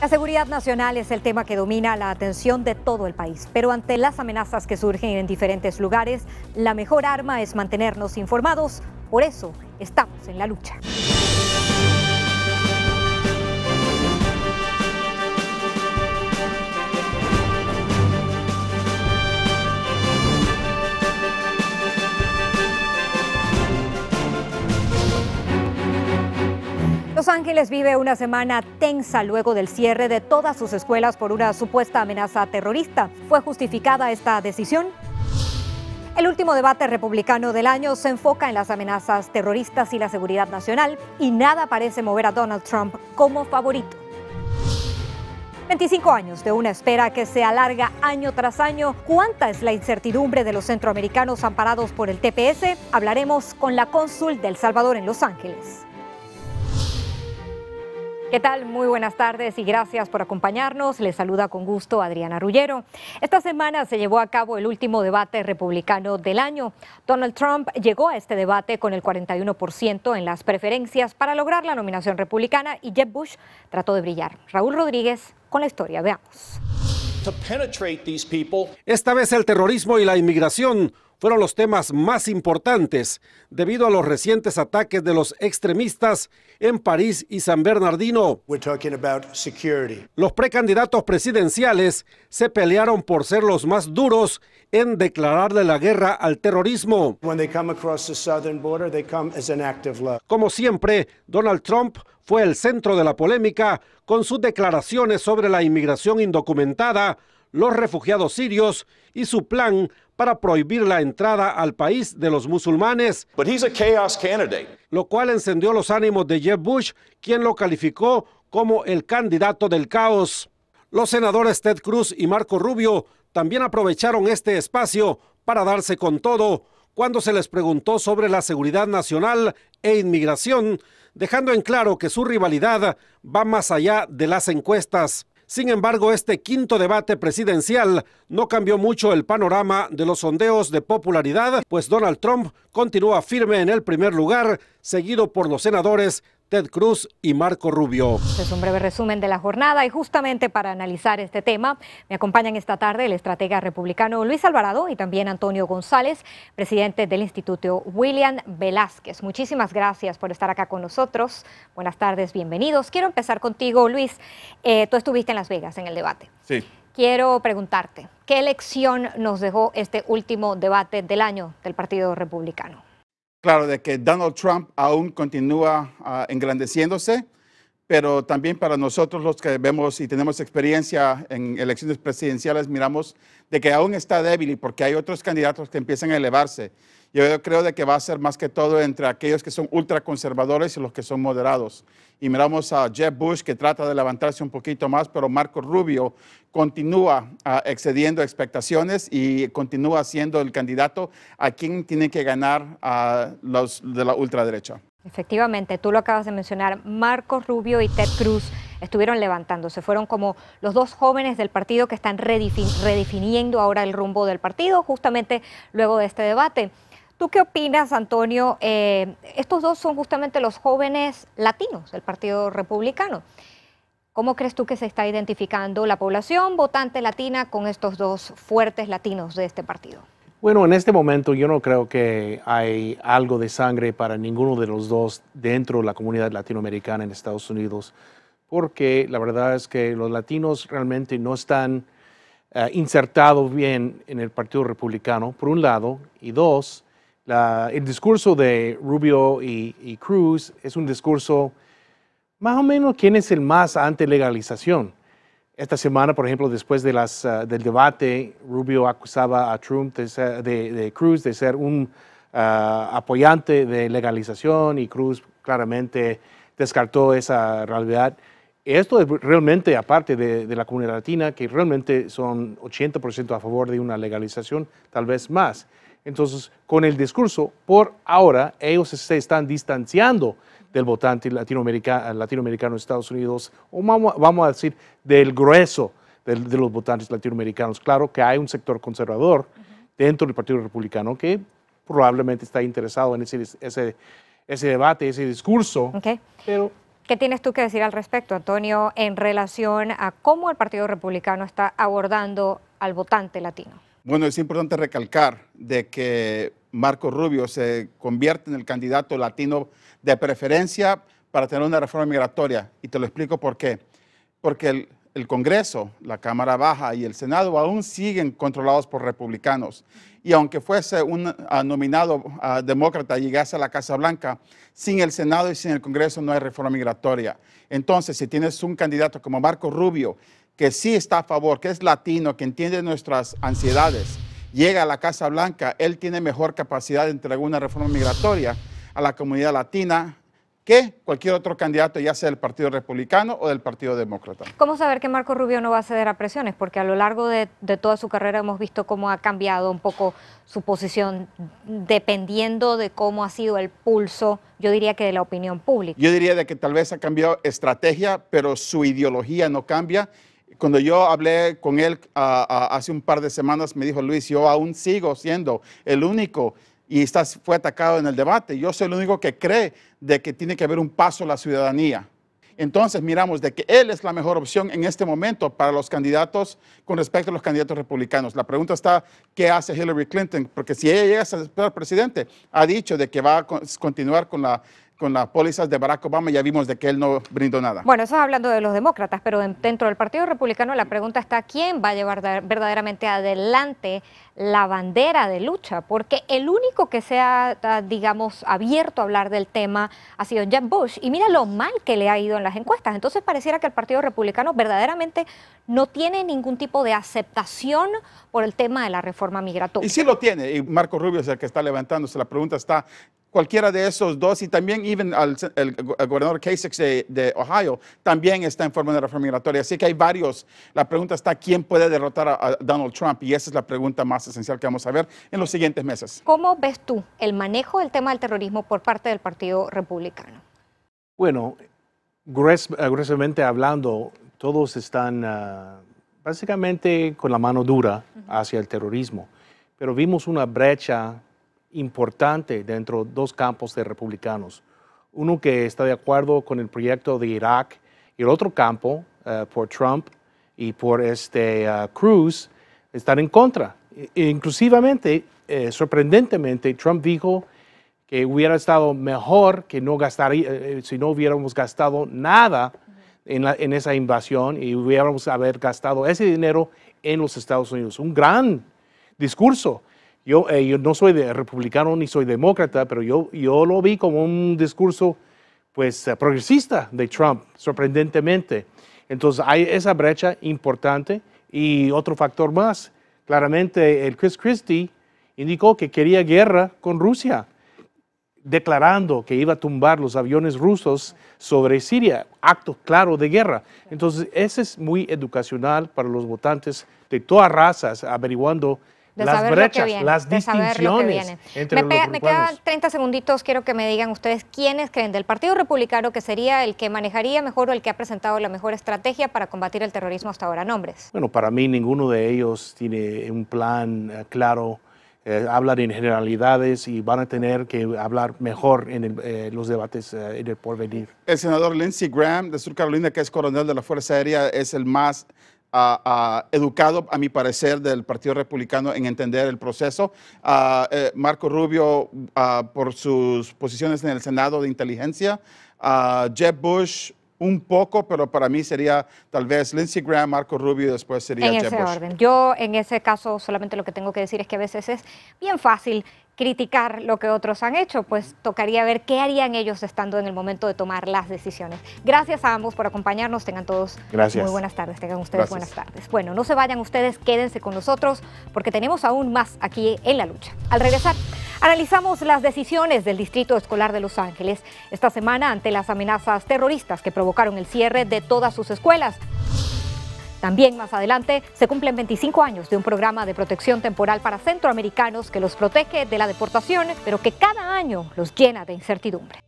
La seguridad nacional es el tema que domina la atención de todo el país, pero ante las amenazas que surgen en diferentes lugares, la mejor arma es mantenernos informados. Por eso estamos en la lucha. Los Ángeles vive una semana tensa luego del cierre de todas sus escuelas por una supuesta amenaza terrorista. ¿Fue justificada esta decisión? El último debate republicano del año se enfoca en las amenazas terroristas y la seguridad nacional y nada parece mover a Donald Trump como favorito. 25 años de una espera que se alarga año tras año. ¿Cuánta es la incertidumbre de los centroamericanos amparados por el TPS? Hablaremos con la cónsul del Salvador en Los Ángeles. ¿Qué tal? Muy buenas tardes y gracias por acompañarnos. Les saluda con gusto Adriana Rullero. Esta semana se llevó a cabo el último debate republicano del año. Donald Trump llegó a este debate con el 41% en las preferencias para lograr la nominación republicana y Jeb Bush trató de brillar. Raúl Rodríguez con la historia. Veamos. Esta vez el terrorismo y la inmigración fueron los temas más importantes debido a los recientes ataques de los extremistas en París y San Bernardino. Los precandidatos presidenciales se pelearon por ser los más duros en declararle la guerra al terrorismo. Como siempre, Donald Trump fue el centro de la polémica con sus declaraciones sobre la inmigración indocumentada, los refugiados sirios y su plan para prohibir la entrada al país de los musulmanes, lo cual encendió los ánimos de Jeb Bush, quien lo calificó como el candidato del caos. Los senadores Ted Cruz y Marco Rubio también aprovecharon este espacio para darse con todo, cuando se les preguntó sobre la seguridad nacional e inmigración, dejando en claro que su rivalidad va más allá de las encuestas. Sin embargo, este quinto debate presidencial no cambió mucho el panorama de los sondeos de popularidad, pues Donald Trump continúa firme en el primer lugar, seguido por los senadores Ted Cruz y Marco Rubio. Este es un breve resumen de la jornada y justamente para analizar este tema me acompañan esta tarde el estratega republicano Luis Alvarado y también Antonio González, presidente del Instituto William Velázquez. Muchísimas gracias por estar acá con nosotros. Buenas tardes, bienvenidos. Quiero empezar contigo, Luis. Eh, tú estuviste en Las Vegas en el debate. Sí. Quiero preguntarte, ¿qué lección nos dejó este último debate del año del Partido Republicano? claro, de que Donald Trump aún continúa ah, engrandeciéndose, pero también para nosotros los que vemos y tenemos experiencia en elecciones presidenciales, miramos de que aún está débil y porque hay otros candidatos que empiezan a elevarse. Yo creo de que va a ser más que todo entre aquellos que son ultraconservadores y los que son moderados. Y miramos a Jeb Bush que trata de levantarse un poquito más, pero Marco Rubio continúa ah, excediendo expectaciones y continúa siendo el candidato a quien tiene que ganar a ah, los de la ultraderecha. Efectivamente, tú lo acabas de mencionar, Marcos Rubio y Ted Cruz estuvieron levantando, se fueron como los dos jóvenes del partido que están redefiniendo ahora el rumbo del partido, justamente luego de este debate. ¿Tú qué opinas, Antonio? Eh, estos dos son justamente los jóvenes latinos del Partido Republicano. ¿Cómo crees tú que se está identificando la población votante latina con estos dos fuertes latinos de este partido? Bueno, en este momento yo no creo que hay algo de sangre para ninguno de los dos dentro de la comunidad latinoamericana en Estados Unidos, porque la verdad es que los latinos realmente no están eh, insertados bien en el Partido Republicano, por un lado, y dos, el discurso de Rubio y Cruz es un discurso más o menos quién es el más ante legalización Esta semana, por ejemplo, después ah, del debate, Rubio acusaba a Trump de, Cruz de ser un ah, apoyante de legalización y Cruz claramente descartó esa realidad. Esto es realmente, aparte de la comunidad latina, que realmente son 80% a favor de una legalización, tal vez más. Entonces, con el discurso, por ahora, ellos se están distanciando del votante latinoamericano, latinoamericano en Estados Unidos, o vamos, a decir del grueso de, los votantes latinoamericanos. Claro que hay un sector conservador dentro del Partido Republicano que probablemente está interesado en ese, ese, debate, ese discurso. ¿Qué tienes tú que decir al respecto, Antonio, en relación a cómo el Partido Republicano está abordando al votante latino? Bueno, es importante recalcar de que Marco Rubio se convierte en el candidato latino de preferencia para tener una reforma migratoria. Y te lo explico por qué. Porque el, Congreso, la Cámara Baja y el Senado aún siguen controlados por republicanos. Y aunque fuese un ah, nominado ah, demócrata llegase a la Casa Blanca, sin el Senado y sin el Congreso no hay reforma migratoria. Entonces, si tienes un candidato como Marco Rubio, que sí está a favor, que es latino, que entiende nuestras ansiedades, llega a la Casa Blanca, él tiene mejor capacidad de entregar una reforma migratoria a la comunidad latina que cualquier otro candidato, ya sea del Partido Republicano o del Partido Demócrata. ¿Cómo saber que Marco Rubio no va a ceder a presiones? Porque a lo largo de, toda su carrera hemos visto cómo ha cambiado un poco su posición dependiendo de cómo ha sido el pulso, yo diría que de la opinión pública. Yo diría de que tal vez ha cambiado estrategia, pero su ideología no cambia cuando yo hablé con él ah, ah, hace un par de semanas, me dijo, Luis, yo aún sigo siendo el único y fue atacado en el debate. Yo soy el único que cree de que tiene que haber un paso a la ciudadanía. Entonces miramos de que él es la mejor opción en este momento para los candidatos con respecto a los candidatos republicanos. La pregunta está, ¿qué hace Hillary Clinton? Porque si ella llega a ser presidente, ha dicho de que va a continuar con la con las pólizas de Barack Obama, ya vimos de que él no brindó nada. Bueno, eso es hablando de los demócratas, pero dentro del Partido Republicano la pregunta está quién va a llevar verdaderamente adelante la bandera de lucha, porque el único que se ha, ah, digamos, abierto a hablar del tema ha sido Jeb Bush, y mira lo mal que le ha ido en las encuestas. Entonces pareciera que el Partido Republicano verdaderamente no tiene ningún tipo de aceptación por el tema de la reforma migratoria. Y sí lo tiene, y Marco Rubio es el que está levantándose, la pregunta está, cualquiera de esos dos, y también even al, el, gobernador Kasich de, Ohio, también está en forma de reforma migratoria. Así que hay varios. La pregunta está, ¿quién puede derrotar a, Donald Trump? Y esa es la pregunta más esencial que vamos a ver en los siguientes meses. ¿Cómo ves tú el manejo del tema del terrorismo por parte del Partido Republicano? Bueno, grues, gruesamente hablando, todos están ah, básicamente con la mano dura hacia el terrorismo, pero vimos una brecha importante dentro de dos campos de republicanos. Uno que está de acuerdo con el proyecto de Irak y el otro campo, eh, por Trump y por este, eh, Cruz, están en contra. E, e inclusivamente, eh, sorprendentemente, Trump dijo que hubiera estado mejor que no gastaría, si no hubiéramos gastado nada en, en, esa invasión y hubiéramos haber gastado ese dinero en los Estados Unidos. Un gran discurso. Eh, yo, no soy republicano ni soy demócrata, pero yo, yo lo vi como un discurso pues, eh, progresista de Trump, sorprendentemente. Entonces hay esa brecha importante y otro factor más, claramente el Chris Christie indicó que quería guerra con Rusia, declarando que iba a tumbar los aviones rusos sobre Siria, acto claro de guerra. Entonces, ese es muy educacional para los votantes de todas razas, averiguando las saber brechas, que las distinciones me, quedan 30 segunditos, quiero que me digan ustedes quiénes creen del Partido Republicano que sería el que manejaría mejor o el que ha presentado la mejor estrategia para combatir el terrorismo hasta ahora, nombres. Bueno, para mí ninguno de ellos tiene un plan eh, claro. Eh, hablan en generalidades y van a tener que hablar mejor en eh, los debates en el porvenir. El senador Lindsey Graham de Sur Carolina, que es coronel de la Fuerza Aérea, es el más educado, a mi parecer, del Partido Republicano en entender el proceso. Eh, Marco Rubio, por sus posiciones en el Senado de Inteligencia. Jeb Bush, un poco, pero para mí sería tal vez Lindsey Graham, Marco Rubio después sería en ese orden. Yo en ese caso solamente lo que tengo que decir es que a veces es bien fácil criticar lo que otros han hecho, pues tocaría ver qué harían ellos estando en el momento de tomar las decisiones. Gracias a ambos por acompañarnos. Tengan todos muy buenas tardes. Tengan ustedes buenas tardes. Bueno, no se vayan ustedes, quédense con nosotros porque tenemos aún más aquí en la lucha. Al regresar Analizamos las decisiones del Distrito Escolar de Los Ángeles esta semana ante las amenazas terroristas que provocaron el cierre de todas sus escuelas. También más adelante se cumplen 25 años de un programa de protección temporal para centroamericanos que los protege de la deportación, pero que cada año los llena de incertidumbre.